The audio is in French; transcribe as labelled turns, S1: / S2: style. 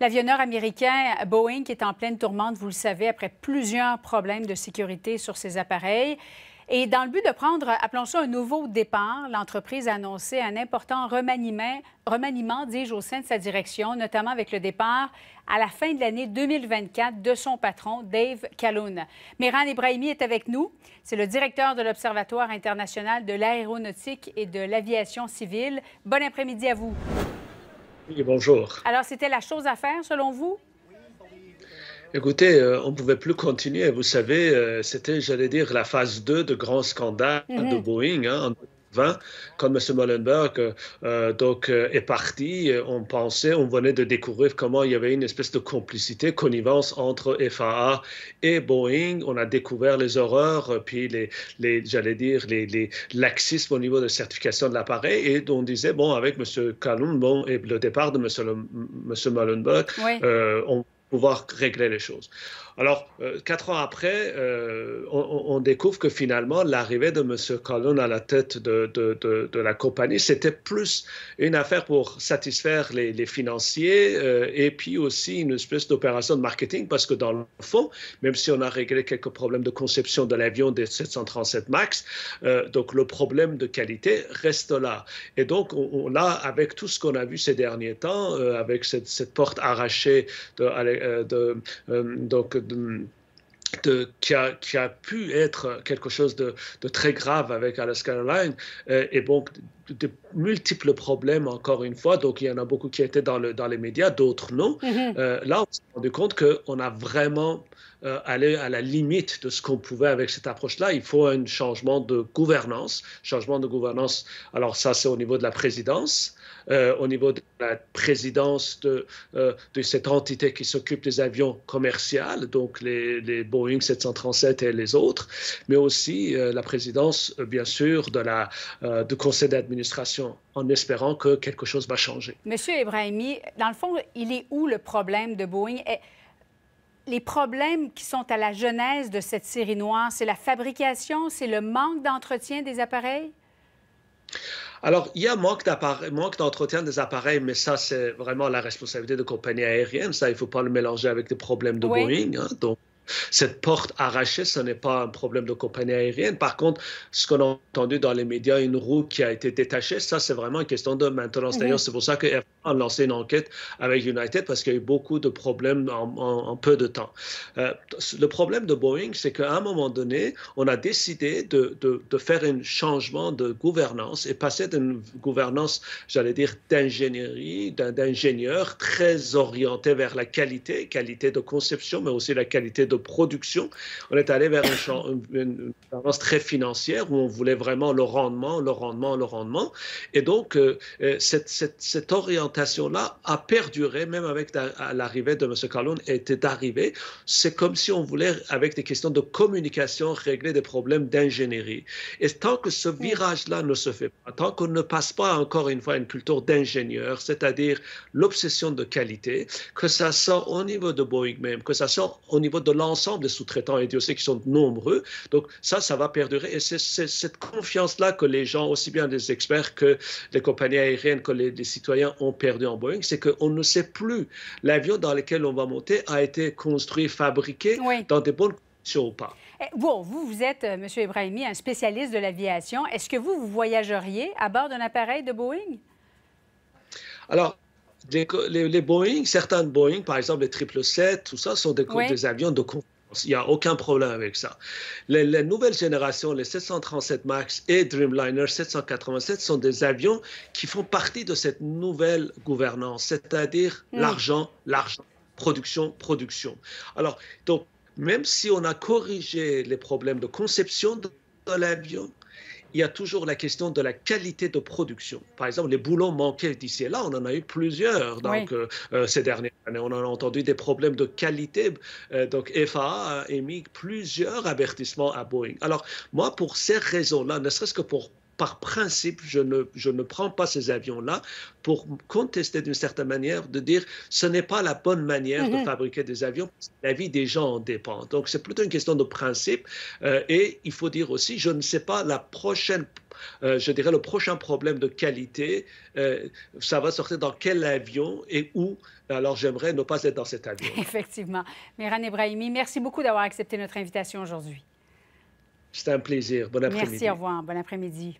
S1: L'avionneur américain Boeing est en pleine tourmente, vous le savez, après plusieurs problèmes de sécurité sur ses appareils. Et dans le but de prendre, appelons ça un nouveau départ, l'entreprise a annoncé un important remaniement, remaniement dis-je, au sein de sa direction, notamment avec le départ à la fin de l'année 2024 de son patron, Dave Calhoun. Mehran Ibrahimi est avec nous. C'est le directeur de l'Observatoire international de l'aéronautique et de l'aviation civile. Bon après-midi à vous bonjour. Alors, c'était la chose à faire selon vous?
S2: Écoutez, euh, on ne pouvait plus continuer. Vous savez, euh, c'était, j'allais dire, la phase 2 de grand scandale de mhm. Boeing. Hein, 20, quand M. Mullenberg euh, euh, donc, euh, est parti, on pensait, on venait de découvrir comment il y avait une espèce de complicité, connivence entre FAA et Boeing. On a découvert les horreurs, puis les, les j'allais dire, les, les, laxismes au niveau de certification de l'appareil. Et on disait, bon, avec M. kalum bon, et le départ de M. Mullenberg, M. on pouvoir régler les choses. Alors, euh, quatre ans après, euh, on, découvre que finalement, l'arrivée de M. Colon à la tête de, de, de, la compagnie, c'était plus une affaire pour satisfaire les, financiers euh, et puis aussi une espèce d'opération de marketing parce que dans le fond, même si on a réglé quelques problèmes de conception de l'avion des 737 MAX, donc le problème de qualité reste là. Et donc, on, a, avec tout ce qu'on a vu ces derniers temps, avec cette, porte arrachée de euh, de, euh, donc de, qui, a, pu être quelque chose de, très grave avec Alaska Airlines euh, et, bon donc de multiples problèmes encore une fois. Donc il y en a beaucoup qui étaient dans, le, dans les médias, d'autres non. Mm-hmm. Euh, là, on s'est rendu compte qu'on a vraiment euh, allé à la limite de ce qu'on pouvait avec cette approche-là. Il faut un changement de gouvernance. Changement de gouvernance, alors ça c'est au niveau de la présidence. au niveau de la présidence de, de cette entité qui s'occupe des avions commerciaux, donc les, les Boeing 737 et les autres, mais aussi euh, la présidence, euh, bien sûr, de la, euh, du conseil d'administration, en espérant que quelque chose va changer.
S1: Monsieur Ebrahimi, dans le fond, il est où le problème de Boeing? les problèmes qui sont à la genèse de cette série noire, c'est la fabrication, c'est le manque d'entretien des appareils?
S2: Alors, il y a manque, d'entretien des appareils, mais ça, c'est vraiment la responsabilité de compagnies aériennes. Ça, il ne faut pas le mélanger avec des problèmes de Boeing. Hein. Donc, cette porte arrachée, ce n'est pas un problème de compagnie aérienne. Par contre, ce qu'on a entendu dans les médias, une roue qui a été détachée, ça, c'est vraiment une question de maintenance. D'ailleurs, c'est pour ça que a lancé une enquête avec United parce qu'il y a eu beaucoup de problèmes en, peu de temps. Euh, le problème de Boeing, c'est qu'à un moment donné, on a décidé de, de faire un changement de gouvernance et passer d'une gouvernance, j'allais dire, d'ingénierie, d'ingénieur très orienté vers la qualité, qualité de conception, mais aussi la qualité de production. On est allé vers une, une, très financière où on voulait vraiment le rendement, le rendement, le rendement. Et donc, euh, euh, cette, orientation-là a perduré même avec l'arrivée de M. Calhoun était arrivée. C'est comme si on voulait, avec des questions de communication, régler des problèmes d'ingénierie. Et tant que ce virage-là ne se fait pas, tant qu'on ne passe pas encore une fois à une culture d'ingénieur, c'est-à-dire l'obsession de qualité, que ça sort au niveau de Boeing même, que ça sort au niveau de l'entreprise, l'ensemble des sous-traitants ITOC qui sont nombreux. Donc ça, ça va perdurer. Et c'est cette confiance-là que les gens, aussi bien des experts que les compagnies aériennes, que les, citoyens ont perdu en Boeing, c'est qu'on ne sait plus l'avion dans lequel on va monter a été construit, fabriqué dans des bonnes conditions ou pas.
S1: Eh, vous, vous êtes, euh, M. Ibrahimi, un spécialiste de l'aviation. Est-ce que vous, vous voyageriez à bord d'un appareil de Boeing?
S2: Alors, les, Boeing, certains Boeing, par exemple les 777, tout ça, sont des, avions de confiance. Il n'y a aucun problème avec ça. Les, nouvelles générations, les 737 MAX et Dreamliner 787, sont des avions qui font partie de cette nouvelle gouvernance, c'est-à-dire mm. l'argent, l'argent, production, production. Alors, donc, même si on a corrigé les problèmes de conception de l'avion, il y a toujours la question de la qualité de production. Par exemple, les boulons manquaient d'ici et là, on en a eu plusieurs donc, euh, euh, ces dernières années. On a entendu des problèmes de qualité. Euh, donc, FAA a émis plusieurs avertissements à Boeing. Alors, moi, pour ces raisons-là, ne serait-ce que pour par principe, je ne, ne prends pas ces avions-là pour contester d'une certaine manière, de dire ce n'est pas la bonne manière de mhm. fabriquer des avions, la vie des gens en dépend. Donc c'est plutôt une question de principe. Euh, et il faut dire aussi, je ne sais pas la prochaine euh, je dirais, le prochain problème de qualité, euh, ça va sortir dans quel avion et où. Alors, j'aimerais ne pas être dans cet avion.
S1: Effectivement. Miran Ebrahimi, merci beaucoup d'avoir accepté notre invitation aujourd'hui.
S2: C'était un plaisir. Bon après-midi. Merci, au
S1: revoir. Bon après-midi.